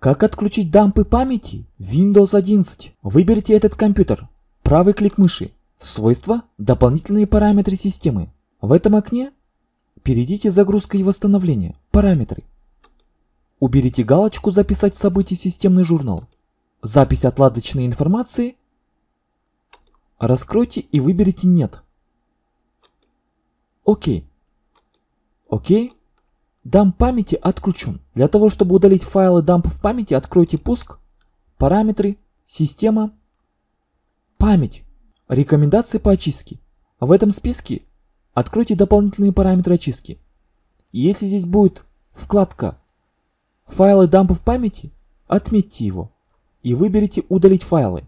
Как отключить дампы памяти? Windows 11. Выберите этот компьютер. Правый клик мыши. Свойства. Дополнительные параметры системы. В этом окне перейдите «Загрузка и восстановление». Параметры. Уберите галочку «Записать события системный журнал». Запись отладочной информации. Раскройте и выберите «Нет». Окей. Окей. Дамп памяти отключен. Для того, чтобы удалить файлы дамп в памяти, откройте пуск, параметры, система, память, рекомендации по очистке. В этом списке откройте дополнительные параметры очистки. Если здесь будет вкладка «Файлы дампа в памяти», отметьте его и выберите «Удалить файлы».